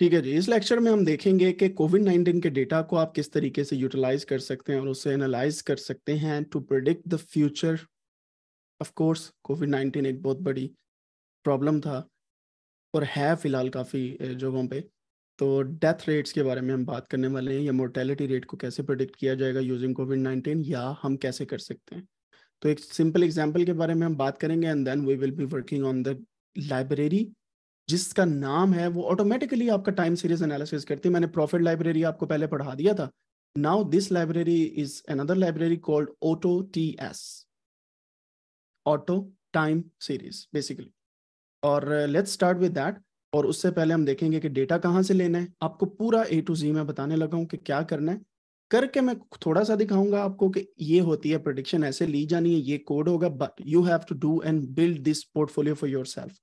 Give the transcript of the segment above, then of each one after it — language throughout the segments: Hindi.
ठीक है जी इस लेक्चर में हम देखेंगे कि कोविड नाइन्टीन के डेटा को आप किस तरीके से यूटिलाइज कर सकते हैं और उसे एनालाइज कर सकते हैं to predict the future of course COVID nineteen एक बहुत बड़ी प्रॉब्लम था और है फिलहाल काफ़ी जगहों पे तो डेथ रेट्स के बारे में हम बात करने वाले हैं या मोर्टेलिटी रेट को कैसे प्रडिक्ट किया जाएगा यूजिंग कोविड नाइन्टीन या हम कैसे कर सकते हैं तो एक सिंपल एग्जाम्पल के बारे में हम बात करेंगे and then we will be working on the library जिसका नाम है वो ऑटोमेटिकली आपका टाइम सीरीज एनालिसिस करती है मैंने प्रॉफिट लाइब्रेरी आपको पहले पढ़ा दिया था now this library is another library called auto T S auto time series basically और लेट्स स्टार्ट विद दैट और उससे पहले हम देखेंगे कि डेटा कहाँ से लेना है आपको पूरा ए टू जी में बताने लगा हूँ कि क्या करना है करके मैं थोड़ा सा दिखाऊंगा आपको कि ये होती है प्रोडिक्शन ऐसे ली जानी है ये कोड होगा but you have to do and build this portfolio for yourself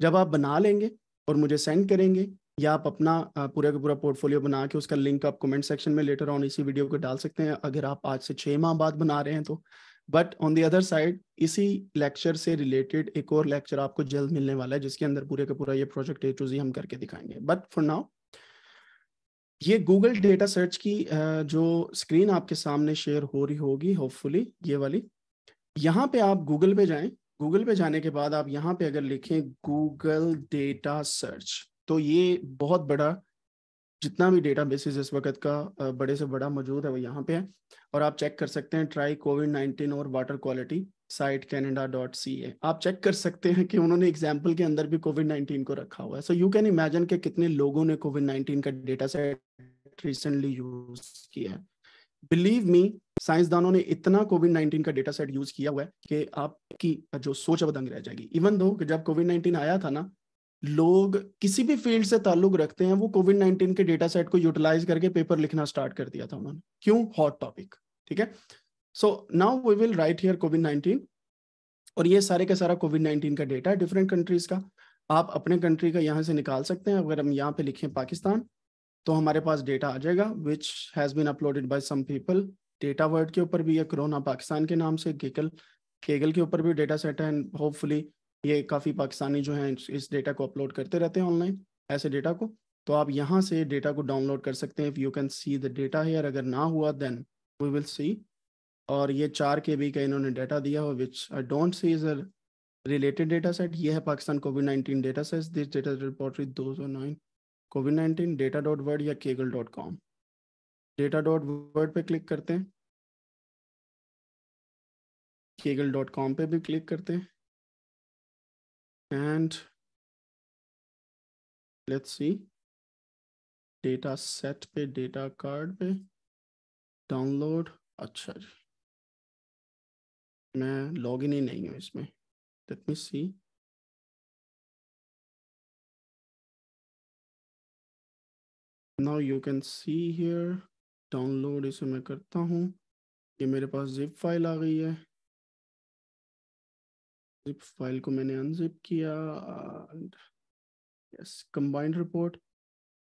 जब आप बना लेंगे और मुझे सेंड करेंगे या आप अपना पूरा का पूरा पोर्टफोलियो बना के उसका लिंक आप कमेंट सेक्शन में लेटर ऑन इसी वीडियो को डाल सकते हैं अगर आप आज से छः माह बाद बना रहे हैं तो but on the other side इसी लेक्चर से रिलेटेड एक और लेक्चर आपको जल्द मिलने वाला है जिसके अंदर पूरे का पूरा ये प्रोजेक्ट ए टू जी हम करके दिखाएंगे बट फॉर नाउ ये गूगल डेटा सर्च की जो स्क्रीन आपके सामने शेयर हो रही होगी होपफुली ये वाली यहाँ पे आप गूगल पे जाएं गूगल पे जाने के बाद आप यहाँ पे अगर लिखें गूगल डेटा सर्च तो ये बहुत बड़ा जितना भी डेटा बेसिस इस वक्त का बड़े से बड़ा मौजूद है वो यहाँ पे है और आप चेक कर सकते हैं ट्राई कोविड नाइनटीन और water quality site Canada dot C A आप चेक कर सकते हैं कि उन्होंने एग्जाम्पल के अंदर भी कोविड नाइन्टीन को रखा हुआ है सो यू कैन इमेजिन के कितने लोगों ने कोविड नाइन्टीन का डेटा सेट रिसेंटली यूज किया है बिलीव मी साइंसदानों ने इतना कोविड नाइन्टीन का डेटा सेट यूज किया हुआ है कि आपकी जो सोच अब दंग रह जाएगी इवन दो कि जब कोविड नाइन्टीन आया था ना लोग किसी भी फील्ड से ताल्लुक रखते हैं वो कोविड नाइन्टीन के डेटा सेट को यूटिलाइज करके पेपर लिखना स्टार्ट कर दिया था उन्होंने क्यों हॉट टॉपिक ठीक है so now we will write here COVID nineteen और ये सारे का सारा कोविड नाइन्टीन का डेटा है डिफरेंट कंट्रीज का आप अपने कंट्री का यहाँ से निकाल सकते हैं अगर हम यहाँ पे लिखें पाकिस्तान तो हमारे पास डेटा आ जाएगा which has been uploaded by some people data world के ऊपर भी है कोरोना पाकिस्तान के नाम से गेगल केगल के ऊपर भी डेटा सेट है एंड होपफुली ये काफ़ी पाकिस्तानी जो है इस डेटा को अपलोड करते रहते हैं ऑनलाइन ऐसे डेटा को तो आप यहाँ से डेटा को डाउनलोड कर सकते हैं if you can see the data here अगर ना हुआ देन वी विल सी और ये चार के बी का इन्होंने डेटा दिया हो which I don't see is a related data set ये है Pakistan COVID nineteen data set this data repository दो सौ nine COVID nineteen data dot world या Kaggle dot com data dot world पे क्लिक करते हैं केगल डॉट कॉम पे भी क्लिक करते हैं and let's see data set पे डेटा कार्ड पे डाउनलोड अच्छा जी मैं लॉग इन ही नहीं हूँ इसमें let me see now you can see here download इसे मैं करता हूँ ये मेरे पास जिप फाइल आ गई है जिप फाइल को मैंने अनजिप किया yes combined report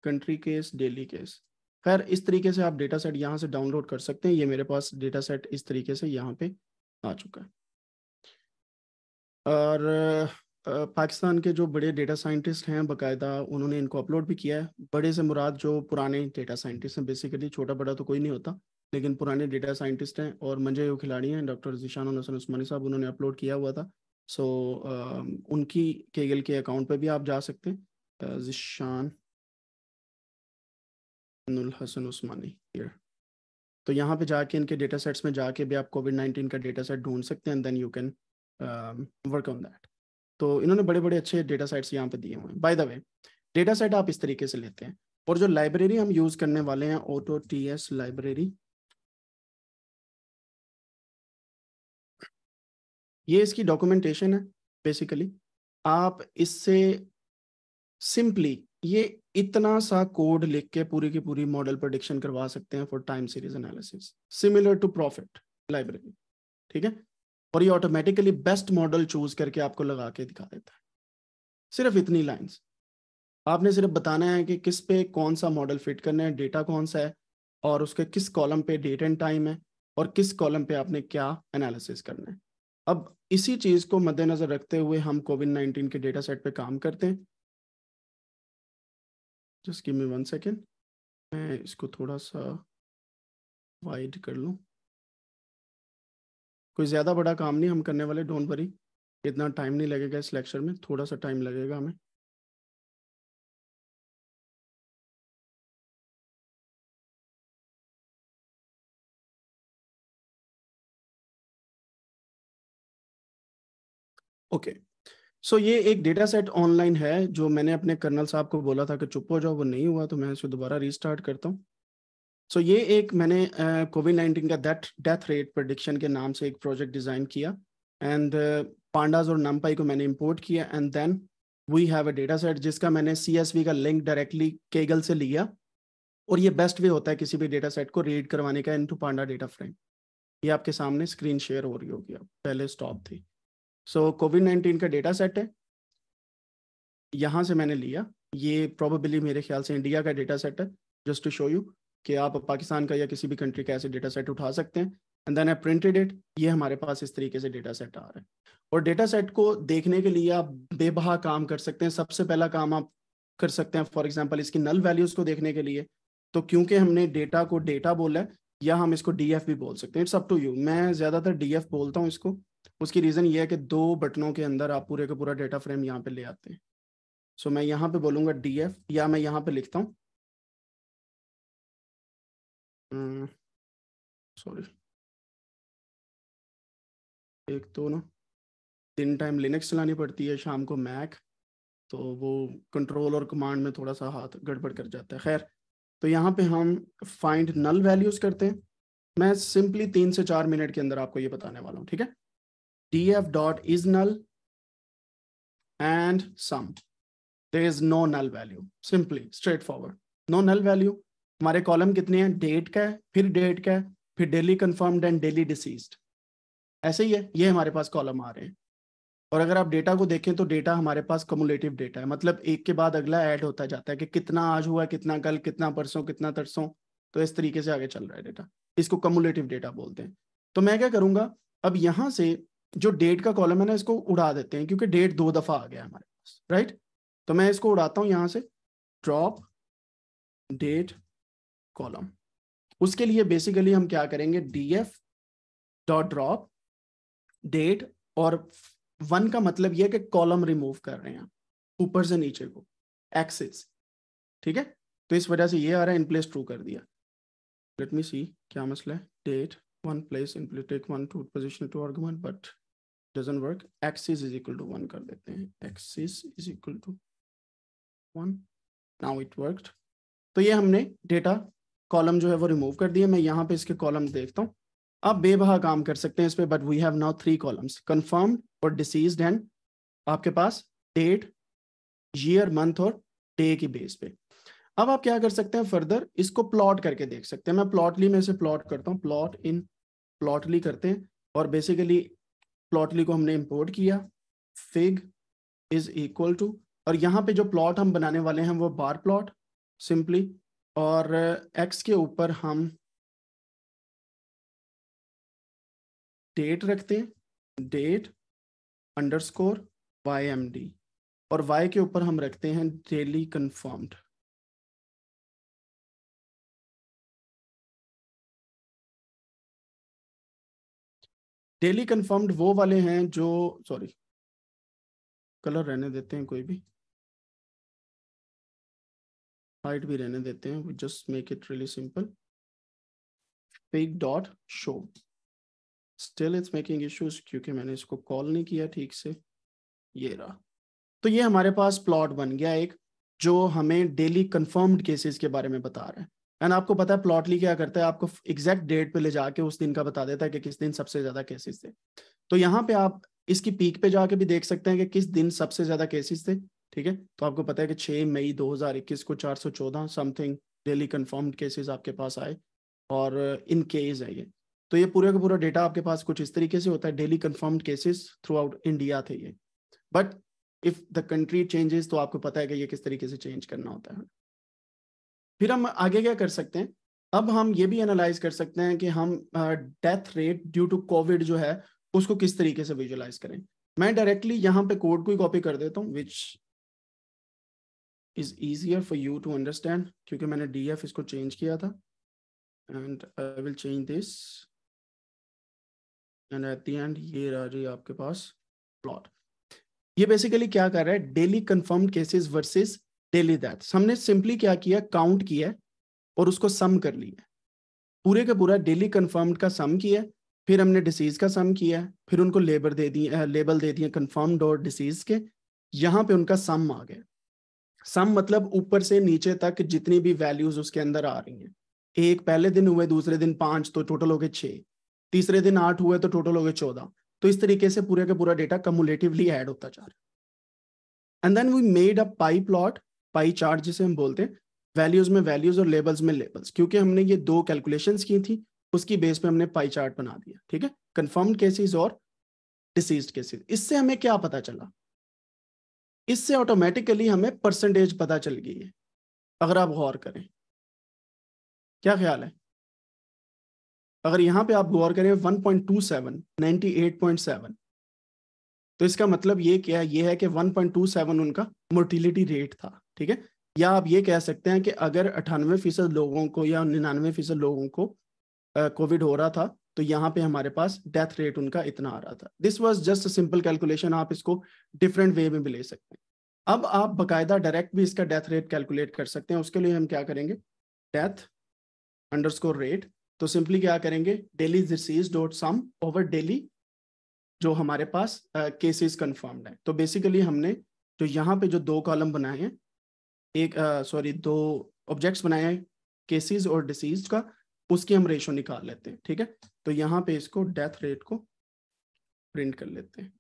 country case daily case खैर इस तरीके से आप डेटा सेट यहाँ से डाउनलोड कर सकते हैं ये मेरे पास डेटा सेट इस तरीके से यहाँ पे आ चुका है और पाकिस्तान के जो बड़े डेटा साइंटिस्ट हैं बकायदा उन्होंने इनको अपलोड भी किया है बड़े से मुराद जो पुराने डेटा साइंटिस्ट हैं बेसिकली छोटा बड़ा तो कोई नहीं होता लेकिन पुराने डेटा साइंटिस्ट हैं और मंजे वो खिलाड़ी हैं डॉक्टर जिशान हसन उस्मानी साहब उन्होंने अपलोड किया हुआ था सो so, उनकी केगल के अकाउंट पर भी आप जा सकते हैं जिशान हसन उस्मानी तो यहाँ पे जाके इनके डेटा सेट्स में जाके भी आप कोविड नाइन्टीन का डेटा सेट ढूंढ सकते हैं then you can work on that तो इन्होंने बड़े बड़े अच्छे डेटा साइट्स यहाँ पे दिए हुए हैं by the way data site आप इस तरीके से लेते हैं और जो लाइब्रेरी हम यूज करने वाले हैं ऑटो टी एस लाइब्रेरी ये इसकी डॉक्यूमेंटेशन है बेसिकली आप इससे सिंपली ये इतना सा कोड लिख के पूरी की पूरी मॉडल प्रोडिक्शन करवा सकते हैं for time series analysis similar to Prophet library ठीक है और ये ऑटोमेटिकली बेस्ट मॉडल चूज करके आपको लगा के दिखा देता है सिर्फ इतनी लाइंस आपने सिर्फ बताना है कि किस पे कौन सा मॉडल फिट करना है डेटा कौन सा है और उसके किस कॉलम पे डेट एंड टाइम है और किस कॉलम पे आपने क्या एनालिसिस करना है अब इसी चीज़ को मद्देनज़र रखते हुए हम कोविड नाइन्टीन के डेटा सेट पे काम करते हैं just give me one second मैं इसको थोड़ा सा वाइड कर लूँ कोई ज़्यादा बड़ा काम नहीं हम करने वाले डोंट वरी इतना टाइम नहीं लगेगा इस लेक्चर में थोड़ा सा टाइम लगेगा हमें ओके सो ये एक डेटा सेट ऑनलाइन है जो मैंने अपने कर्नल साहब को बोला था कि चुप हो जाओ वो नहीं हुआ तो मैं इसे दोबारा रीस्टार्ट करता हूँ सो so, ये एक मैंने कोविड 19 का डेथ डेथ रेट प्रडिक्शन के नाम से एक प्रोजेक्ट डिज़ाइन किया एंड पांडाज और नमपाई को मैंने इम्पोर्ट किया and then we have a data set जिसका मैंने सी का लिंक डायरेक्टली केगल से लिया और ये बेस्ट वे होता है किसी भी डेटा सेट को रीड करवाने का into panda data frame ये आपके सामने स्क्रीन शेयर हो रही होगी अब पहले स्टॉप थी सो कोविड नाइन्टीन का डेटा सेट है यहाँ से मैंने लिया ये प्रॉबली मेरे ख्याल से इंडिया का डेटा सेट है जस्ट टू शो यू कि आप पाकिस्तान का या किसी भी कंट्री का ऐसे डेटा सेट उठा सकते हैं and then I printed it ये हमारे पास इस तरीके से डेटा सेट आ रहा है और डेटा सेट को देखने के लिए आप बेबहा काम कर सकते हैं सबसे पहला काम आप कर सकते हैं फॉर एग्जाम्पल इसकी नल वैल्यूज को देखने के लिए तो क्योंकि हमने डेटा को डेटा बोला है या हम इसको डी भी बोल सकते हैं इट्स अप टू यू मैं ज़्यादातर डी बोलता हूँ इसको उसकी रीज़न ये है कि दो बटनों के अंदर आप पूरे का पूरा डेटा फ्रेम यहाँ पे ले आते हैं सो so, मैं यहाँ पे बोलूँगा डी या मैं यहाँ पे लिखता हूँ सॉरी हम्म, एक तो ना दिन टाइम लिनक्स चलानी पड़ती है शाम को मैक तो वो कंट्रोल और कमांड में थोड़ा सा हाथ गड़बड़ कर जाता है खैर तो यहाँ पे हम फाइंड नल वैल्यूज करते हैं मैं सिंपली तीन से चार मिनट के अंदर आपको ये बताने वाला हूँ ठीक है D F dot is null and sum there is no null value simply straightforward no null value हमारे कॉलम कितने हैं डेट का है फिर डेट का है फिर daily confirmed and daily deceased ऐसे ही है ये हमारे पास कॉलम आ रहे हैं और अगर आप डेटा को देखें तो डेटा हमारे पास कमुलेटिव डेटा है मतलब एक के बाद अगला ऐड होता जाता है कि कितना आज हुआ कितना कल कितना परसों कितना तरसों तो इस तरीके से आगे चल रहा है डेटा इसको कमुलेटिव डेटा बोलते हैं तो मैं क्या करूंगा अब यहाँ से जो डेट का कॉलम है ना इसको उड़ा देते हैं क्योंकि डेट दो दफा आ गया हमारे पास राइट तो मैं इसको उड़ाता हूँ यहाँ से ड्रॉप डेट कॉलम उसके लिए बेसिकली हम क्या करेंगे D F dot drop date और वन का मतलब यह कि कॉलम रिमूव कर रहे हैं ऊपर से नीचे को एक्सिस ठीक है तो इस वजह से ये आ रहा है इन प्लेस ट्रू कर दिया लेट मी सी क्या मसला है date one place in place take one to position to argument but doesn't work axis is equal to one कर देते हैं axis is equal to one now it work तो ये हमने डेटा कॉलम जो है वो रिमूव कर दिए मैं यहाँ पे इसके कॉलम देखता हूँ आप बेबहा काम कर सकते हैं इस पर but we have now three columns confirm और डिसीज एंड आपके पास डेट ईयर मंथ और डे की बेस पे अब आप क्या कर सकते हैं फर्दर इसको प्लॉट करके देख सकते हैं मैं प्लॉटली में इसे प्लॉट करता हूँ प्लॉट इन प्लॉटली करते हैं और बेसिकली प्लॉटली को हमने इम्पोर्ट किया फिग इज इक्वल टू और यहाँ पे जो प्लॉट हम बनाने वाले हैं वो बार प्लॉट सिंपली और एक्स के ऊपर हम डेट रखते हैं date underscore Y M D और वाई के ऊपर हम रखते हैं डेली कन्फर्म्ड डेली कन्फर्म्ड वो वाले हैं जो सॉरी कलर रहने देते हैं कोई भी हाइट भी रहने देते हैं just make it really simple pic dot show still it's making issues क्योंकि मैंने इसको कॉल नहीं किया ठीक से ये रहा तो ये हमारे पास प्लॉट बन गया एक जो हमें डेली कंफर्म्ड केसेस के बारे में बता रहा है एंड आपको पता है प्लॉटली क्या करता है आपको एग्जैक्ट डेट पे ले जाके उस दिन का बता देता है कि किस दिन सबसे ज्यादा केसेस थे तो यहाँ पे आप इसकी पीक पे जाके भी देख सकते हैं कि किस दिन सबसे ज्यादा केसेस थे ठीक है तो आपको पता है कि 6 मई 2021 को 414 समथिंग डेली कंफर्म्ड केसेस आपके पास आए और इन uh, केस है ये तो ये पूरे का पूरा डेटा आपके पास कुछ इस तरीके से होता है daily confirmed cases throughout India थे ये but if the country changes तो आपको पता है कि ये किस तरीके से चेंज करना होता है फिर हम आगे क्या कर सकते हैं अब हम ये भी एनालाइज कर सकते हैं कि हम death rate due to COVID जो है उसको किस तरीके से विजुलाइज करें मैं डायरेक्टली यहाँ पे कोड को ही कॉपी कर देता हूँ which is easier for you to understand क्योंकि मैंने डी एफ इसको चेंज किया था and I will change this and at the end ये रहा जी आपके पास प्लॉट ये बेसिकली क्या कर रहा है daily confirm cases versus daily that's हमने सिंपली क्या किया काउंट किया और उसको सम कर लिया पूरे का पूरा डेली कंफर्म्ड का सम किया फिर हमने डिसीज का सम किया फिर उनको लेबर दे दिए लेबल दे दिए कंफर्म्ड और डिसीज के यहाँ पे उनका सम आ गया सम मतलब ऊपर से नीचे तक जितनी भी वैल्यूज उसके अंदर आ रही हैं एक पहले दिन हुए दूसरे दिन पांच तो टोटल हो गए छह तीसरे दिन आठ हुए तो टोटल हो गए चौदह तो इस तरीके से पूरे का पूरा डेटा कमुलेटिवली एड होता जा रहा है and then we made a pie plot pie chart जिसे हम बोलते हैं वैल्यूज में वैल्यूज और लेबल्स में लेबल्स क्योंकि हमने ये दो कैलकुलेशन की थी उसकी बेस पे हमने पाई चार्ट बना दिया ठीक है कन्फर्म केसेज और डिसीज केसेज इससे हमें क्या पता चला इससे ऑटोमेटिकली हमें परसेंटेज पता चल गई है अगर आप गौर करें क्या ख्याल है अगर यहां पे आप गौर करें 1.27 98.7 तो इसका मतलब ये क्या है ये है कि 1.27 उनका मोर्टिलिटी रेट था ठीक है या आप ये कह सकते हैं कि अगर अठानवे फीसद लोगों को या निन्यानवे फीसद लोगों को कोविड हो रहा था तो यहाँ पे हमारे पास डेथ रेट उनका इतना आ रहा था this was just simple calculation आप इसको डिफरेंट वे में भी ले सकते हैं अब आप बकायदा डायरेक्ट भी इसका डेथ रेट कैलकुलेट कर सकते हैं उसके लिए हम क्या करेंगे डेथ अंडरस्कोर रेट तो सिंपली क्या करेंगे daily disease dot sum over daily जो हमारे पास केसेस uh, है तो बेसिकली हमने जो यहाँ पे जो दो कॉलम बनाए हैं एक सॉरी uh, दो ऑब्जेक्ट्स बनाए हैं केसेस और डिसीज का उसकी हम रेशो निकाल लेते हैं ठीक है तो यहाँ पे इसको डेथ रेट को प्रिंट कर लेते हैं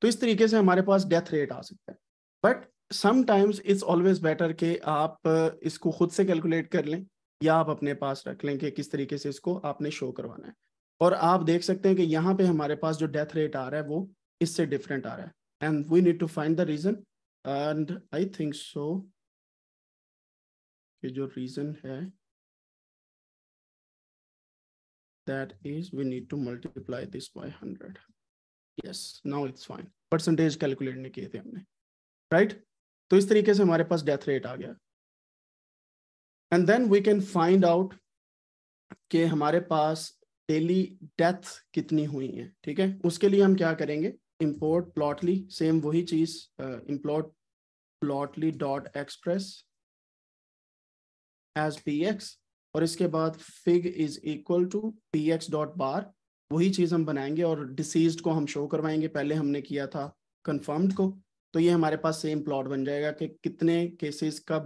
तो इस तरीके से हमारे पास डेथ रेट आ सकता है but sometimes it's always better कि आप इसको खुद से कैलकुलेट कर लें या आप अपने पास रख लें कि किस तरीके से इसको आपने शो करवाना है और आप देख सकते हैं कि यहाँ पे हमारे पास जो डेथ रेट आ रहा है वो इससे डिफरेंट आ रहा है and we need to find the reason and I think so कि जो रीजन है that is we need to multiply this by 100 yes now it's fine percentage calculate नहीं किए थे हमने राइट right? तो इस तरीके से हमारे पास डेथ रेट आ गया and then we can find out कि हमारे पास डेली डेथ कितनी हुई है ठीक है उसके लिए हम क्या करेंगे इम्पोर्ट प्लॉटली सेम वही चीज import plotly dot express as P X और इसके बाद fig is equal to P X dot bar वही चीज़ हम बनाएंगे और डिसीज को हम शो करवाएंगे पहले हमने किया था कन्फर्म्ड को तो ये हमारे पास सेम प्लॉट बन जाएगा कि कितने केसेस का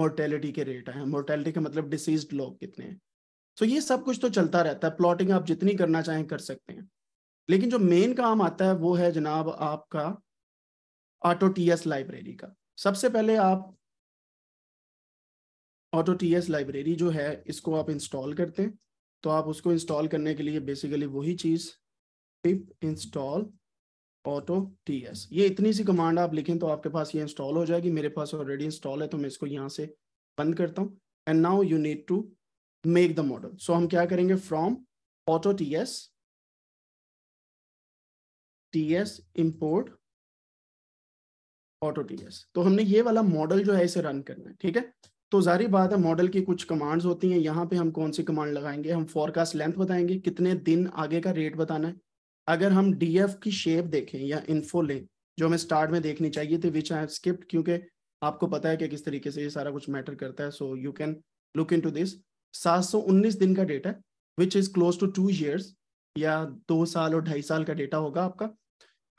मोर्टेलिटी के रेट है मोर्टेलिटी का मतलब डिसीज लोग कितने हैं सो so ये सब कुछ तो चलता रहता है प्लॉटिंग आप जितनी करना चाहें कर सकते हैं लेकिन जो मेन काम आता है वो है जनाब आपका ऑटो टी एस लाइब्रेरी का सबसे पहले आप ऑटो टी एस लाइब्रेरी जो है इसको आप इंस्टॉल करते हैं तो आप उसको इंस्टॉल करने के लिए बेसिकली वही चीज़ pip install auto T S ये इतनी सी कमांड आप लिखें तो आपके पास ये इंस्टॉल हो जाएगी मेरे पास ऑलरेडी इंस्टॉल है तो मैं इसको यहाँ से बंद करता हूँ and now you need to make the model so हम क्या करेंगे from auto T S T S import auto T S तो हमने ये वाला मॉडल जो है इसे रन करना है ठीक है तो जारी बात है मॉडल की कुछ कमांड्स होती हैं यहाँ पे हम कौन सी कमांड लगाएंगे हम फॉरकास्ट लेंथ बताएंगे कितने दिन आगे का रेट बताना है अगर हम डी की शेप देखें या इन्फो लें जो हमें स्टार्ट में देखनी चाहिए थी विच आई स्किप्ट क्योंकि आपको पता है कि किस तरीके से ये सारा कुछ मैटर करता है so you can look into this सात दिन का डेटा है which is close to two years या दो साल और ढाई साल का डेटा होगा आपका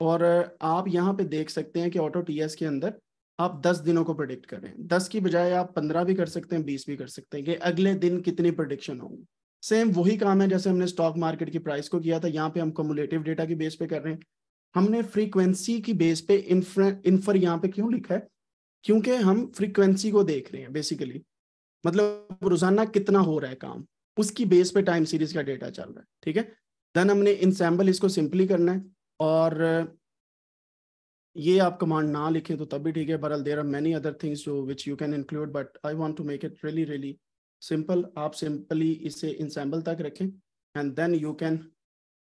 और आप यहाँ पे देख सकते हैं कि ऑटो टी के अंदर आप दस दिनों को प्रोडिक्ट करें दस की बजाय आप पंद्रह भी कर सकते हैं बीस भी कर सकते हैं कि अगले दिन कितनी प्रोडिक्शन होगी सेम वही काम है जैसे हमने स्टॉक मार्केट की प्राइस को किया था यहाँ पे हम कमुलेटिव डेटा की बेस पे कर रहे हैं हमने फ्रीक्वेंसी की बेस पे इन्फर यहाँ पे क्यों लिखा है क्योंकि हम फ्रीक्वेंसी को देख रहे हैं बेसिकली मतलब रोजाना कितना हो रहा है काम उसकी बेस पे टाइम सीरीज का डेटा चल रहा है ठीक है देन हमने इंसम्बल इसको सिंपली करना है और ये आप कमांड ना लिखें तो तब भी ठीक है बरल there are many other things जो which you can include but I want to make it really really simple आप सिंपली इसे सैम्पल तक रखें and then you can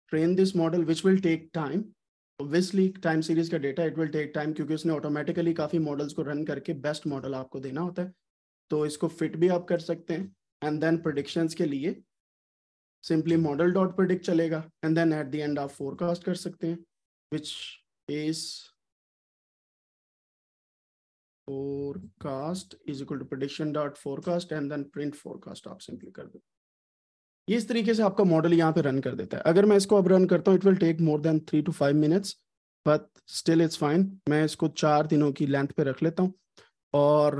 train this model which will take time obviously time series का data it will take time क्योंकि उसने ऑटोमेटिकली काफ़ी मॉडल्स को रन करके बेस्ट मॉडल आपको देना होता है तो इसको फिट भी आप कर सकते हैं एंड देन प्रोडिक्शंस के लिए सिंपली मॉडल डॉट प्रोडिक्ट चलेगा and then at the end आप फोरकास्ट कर सकते हैं which is forecast is equal to prediction dot forecast and then print forecast आप simply कर दो ये इस तरीके से आपका मॉडल यहाँ पे रन कर देता है अगर मैं इसको अब रन करता हूँ it will take more than three two five minutes but still it's fine मैं इसको चार दिनों की लेंथ पे रख लेता हूँ और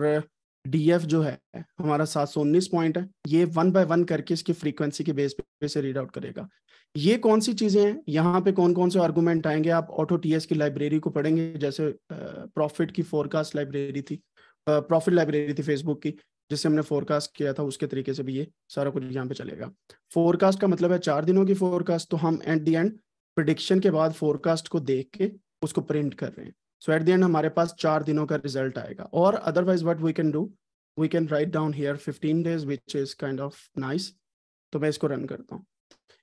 डीएफ जो है हमारा सात सौ उन्नीस पॉइंट है ये वन बाय वन करके इसकी फ्रीक्वेंसी के बेस पे से रीड आउट करेगा ये कौन सी चीजें हैं यहाँ पे कौन कौन से आर्गूमेंट आएंगे आप ऑटो टीएस की लाइब्रेरी को पढ़ेंगे जैसे प्रॉफिट की फोरकास्ट लाइब्रेरी थी प्रॉफिट लाइब्रेरी थी फेसबुक की जिससे हमने फोरकास्ट किया था उसके तरीके से भी ये सारा कुछ यहाँ पे चलेगा फोरकास्ट का मतलब है चार दिनों की फोरकास्ट तो हम एट दी एंड प्रडिक्शन के बाद फोरकास्ट को देख के उसको प्रिंट कर रहे हैं सो एट दी एंड हमारे पास चार दिनों का रिजल्ट आएगा और otherwise what we can do we can write down here fifteen days which is kind of nice तो मैं इसको रन करता हूँ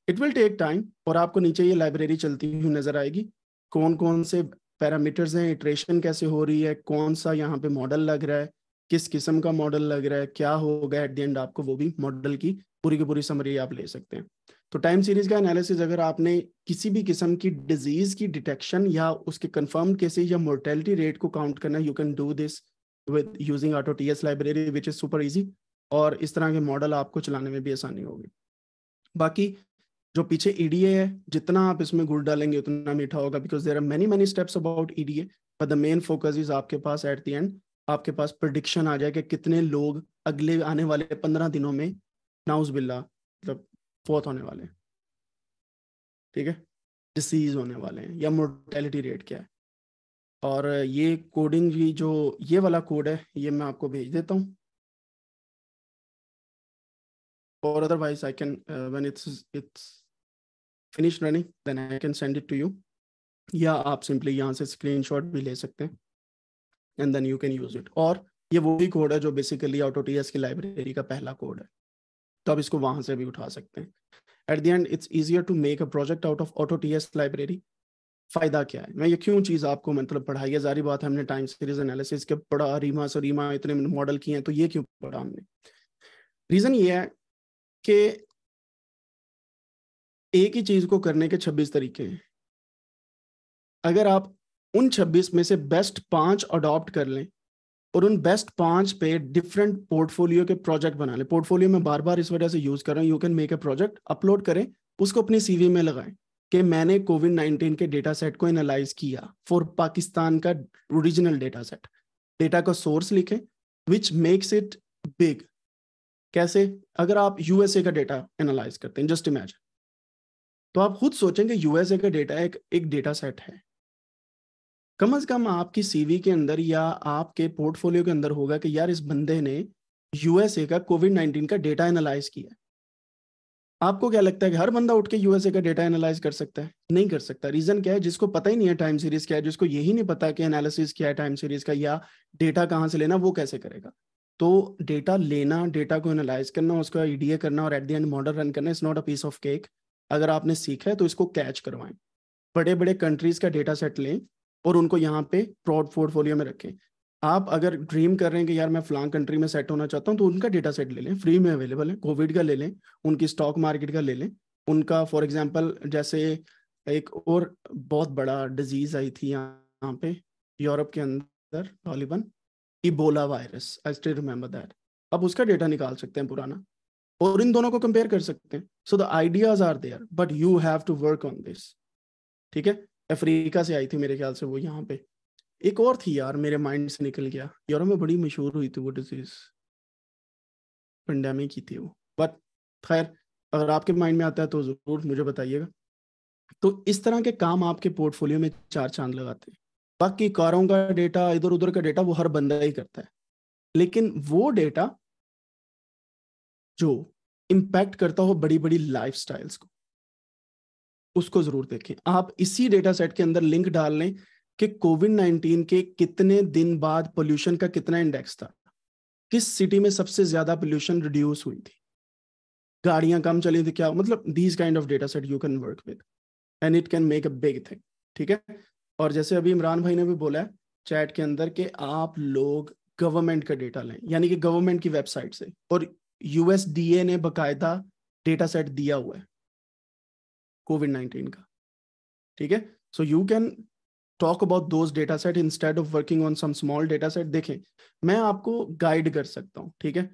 इट विल टेक टाइम और आपको नीचे ये लाइब्रेरी चलती हुई नजर आएगी कौन कौन से पैरामीटर्स हैं इटरेशन कैसे हो रही है कौन सा यहाँ पे मॉडल लग रहा है किस किस्म का मॉडल लग रहा है क्या होगा एट द एंड आपको वो भी मॉडल की पूरी की पूरी समरी आप ले सकते हैं तो टाइम सीरीज का एनालिसिस अगर आपने किसी भी किस्म की डिजीज की डिटेक्शन या उसके कंफर्म केसेज या मोर्टेलिटी रेट को काउंट करना you can do this with using auto T S library which is super easy और इस तरह के मॉडल आपको चलाने में भी आसानी होगी बाकी जो पीछे ईडीए e है जितना आप इसमें गुड़ डालेंगे उतना मीठा होगा because there are many many steps about EDA but the main focus is आपके पास एट द एंड आपके पास प्रडिक्शन आ जाए कि कितने लोग अगले आने वाले पंद्रह दिनों में नाउस बिल्ला मतलब फोर्थ होने वाले हैं ठीक है डिसीज होने वाले हैं या मोर्टेलिटी रेट क्या है और ये कोडिंग भी जो ये वाला कोड है ये मैं आपको भेज देता हूँ or otherwise I can, uh, when it's, it's finished running, then I can send it to you. या आप सिंपली यहाँ से स्क्रीनशॉट भी ले सकते हैं and then you can use it और ये वो भी कोड है जो बेसिकली ऑटो टी की लाइब्रेरी का पहला कोड है तो आप इसको वहां से भी उठा सकते हैं at the end it's easier to make a project out of auto T library फायदा क्या है मैं ये क्यों चीज आपको मतलब पढ़ाई है जारी बात है हमने टाइम सीरीज एनालिसिस के पढ़ा रीमा सरीमा इतने मॉडल किए हैं तो ये क्यों पढ़ा हमने रीजन ये है कि एक ही चीज को करने के 26 तरीके हैं अगर आप उन 26 में से बेस्ट पांच अडॉप्ट कर लें और उन बेस्ट पांच पे डिफरेंट पोर्टफोलियो के प्रोजेक्ट बना लें पोर्टफोलियो में बार बार इस वजह से यूज कर रहा हूँ you can make a project upload करें उसको अपनी सीवी में लगाएं कि मैंने कोविड नाइन्टीन के डेटा सेट को एनालाइज किया फॉर पाकिस्तान का ओरिजिनल डेटा सेट डेटा का सोर्स लिखें विच मेक्स इट बिग कैसे अगर आप यूएसए का डेटा एनालाइज करते हैं जस्ट इमेजिन तो आप खुद सोचेंगे यूएसए का डेटा एक एक डेटा सेट है कम अज कम आपकी सीवी के अंदर या आपके पोर्टफोलियो के अंदर होगा कि यार इस बंदे ने यूएसए का कोविड नाइन्टीन का डेटा एनालाइज किया आपको क्या लगता है कि हर बंदा उठ के यूएसए का डेटा एनालाइज कर सकता है नहीं कर सकता रीजन क्या है जिसको पता ही नहीं है टाइम सीरीज क्या है जिसको यही नहीं पता कि एनालिसिस क्या है टाइम सीरीज का या डेटा कहाँ से लेना वो कैसे करेगा तो डेटा लेना डेटा को एनालाइज करना उसका ईडीए करना और at the end model run करना is not a piece of cake अगर आपने सीखा है तो इसको कैच करवाएं बड़े बड़े कंट्रीज का डेटा सेट लें और उनको यहाँ पे प्रॉड पोर्टफोलियो में रखें आप अगर ड्रीम कर रहे हैं कि यार मैं फ्लांग कंट्री में सेट होना चाहता हूँ तो उनका डेटा सेट ले लें फ्री में अवेलेबल है कोविड का ले लें उनकी स्टॉक मार्केट का ले लें उनका फॉर एग्जाम्पल जैसे एक और बहुत बड़ा डिजीज आई थी यहाँ पे यूरोप के अंदर टॉलीबन Ebola virus I still remember that आप उसका डेटा निकाल सकते हैं पुराना और इन दोनों को कंपेयर कर सकते हैं so the ideas are there but you have to work on this ठीक है अफ्रीका से आई थी मेरे ख्याल से वो यहाँ पे एक और थी यार मेरे माइंड से निकल गया यूरोप में बड़ी मशहूर हुई थी वो डिजीज पेंडेमिक ही थी वो बट खैर अगर आपके माइंड में आता है तो जरूर मुझे बताइएगा तो इस तरह के काम आपके पोर्टफोलियो में चार चांद लगाते हैं बाकी कारों का डेटा इधर उधर का डेटा वो हर बंदा ही करता है लेकिन वो डेटा जो इम्पैक्ट करता हो बड़ी बड़ी लाइफ को उसको जरूर देखें आप इसी डेटा सेट के अंदर लिंक डाल लें कि कोविड नाइनटीन के कितने दिन बाद पोल्यूशन का कितना इंडेक्स था किस सिटी में सबसे ज्यादा पोल्यूशन रिड्यूस हुई थी गाड़ियां कम चली थी क्या मतलब these kind of data set you can work with and it can make a big thing ठीक है और जैसे अभी इमरान भाई ने भी बोला है चैट के अंदर कि आप लोग गवर्नमेंट का डेटा लें यानी कि गवर्नमेंट की वेबसाइट से और यूएसडीए ने बकायदा डेटा सेट दिया हुआ है कोविड नाइन्टीन का ठीक है so you can talk about those data set instead of working on some small data set देखें मैं आपको गाइड कर सकता हूँ ठीक है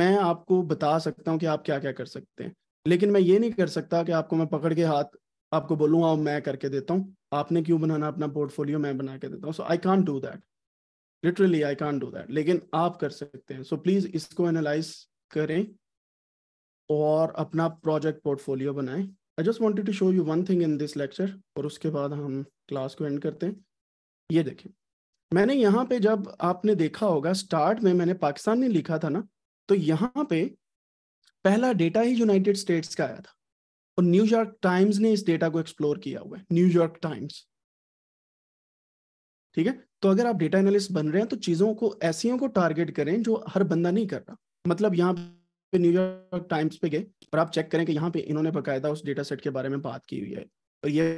मैं आपको बता सकता हूँ कि आप क्या क्या कर सकते हैं लेकिन मैं ये नहीं कर सकता कि आपको मैं पकड़ के हाथ आपको बोलूँ आओ मैं करके देता हूँ आपने क्यों बनाना अपना पोर्टफोलियो मैं बना के देता हूँ so I can't do that literally I can't do that लेकिन आप कर सकते हैं सो so, प्लीज इसको एनालाइज करें और अपना प्रोजेक्ट पोर्टफोलियो बनाएं I just wanted to show you one thing in this lecture और उसके बाद हम क्लास को एंड करते हैं ये देखें मैंने यहाँ पे जब आपने देखा होगा स्टार्ट में मैंने पाकिस्तान ने लिखा था ना तो यहाँ पे पहला डेटा ही यूनाइटेड स्टेट्स का आया था और न्यूयॉर्क टाइम्स ने इस डेटा को एक्सप्लोर किया हुआ है न्यूयॉर्क टाइम्स ठीक है तो अगर आप डेटा एनालिस्ट बन रहे हैं तो चीजों को ऐसी को टारगेट करें जो हर बंदा नहीं कर रहा मतलब यहाँ पे न्यूयॉर्क टाइम्स पे गए और आप चेक करें कि यहाँ पे इन्होंने बकायदा उस डेटा सेट के बारे में बात की हुई है और तो ये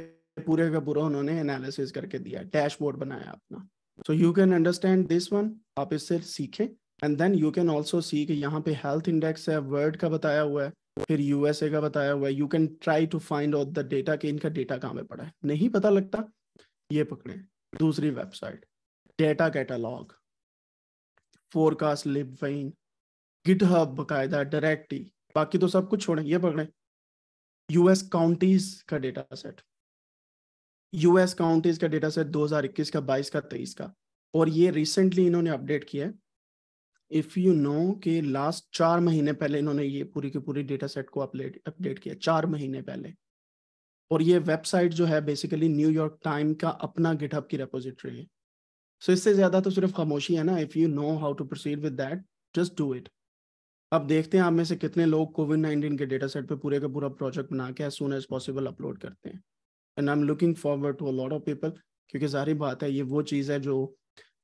पूरे का पूरा उन्होंने एनालिसिस करके दिया डैशबोर्ड बनाया अपना so you can understand this one आप इससे सीखें and then you can also see कि यहाँ पे हेल्थ इंडेक्स है वर्ड का बताया हुआ है फिर यूएसए का बताया हुआ है you can try to find out the data कि इनका डेटा कहाँ पे पड़ा है नहीं पता लगता ये पकड़े दूसरी website data catalogue forecast lib वैन गिट बकायदा डायरेक्ट ही बाकी तो सब कुछ छोड़ें ये पकड़े यूएस काउंटीज का डेटा सेट यूएस काउंटीज का डेटा सेट दो का 22 का 23 का और ये रिसेंटली इन्होंने अपडेट किया है इफ यू नो कि लास्ट चार महीने पहले इन्होंने ये पूरी की पूरी डेटा सेट को अपडेट अपडेट किया चार महीने पहले और ये वेबसाइट जो है बेसिकली न्यूयॉर्क टाइम का अपना गिटहब की रेपोजिटरी है सो so, इससे ज़्यादा तो सिर्फ खामोशी है ना if you know how to proceed with that just do it अब देखते हैं आप में से कितने लोग कोविड नाइन्टीन के डेटा सेट पर पूरे का पूरा प्रोजेक्ट बना के as soon as possible upload करते हैं and I am looking forward to lot of people क्योंकि सारी बात है ये वो चीज़ है जो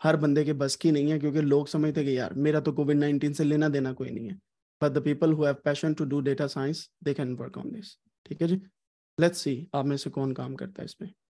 हर बंदे के बस की नहीं है क्योंकि लोग समझते कि यार मेरा तो कोविड नाइनटीन से लेना देना कोई नहीं है but the people who have passion to do data science they can work on this ठीक है जी लेट्स सी आप में से कौन काम करता है इसमें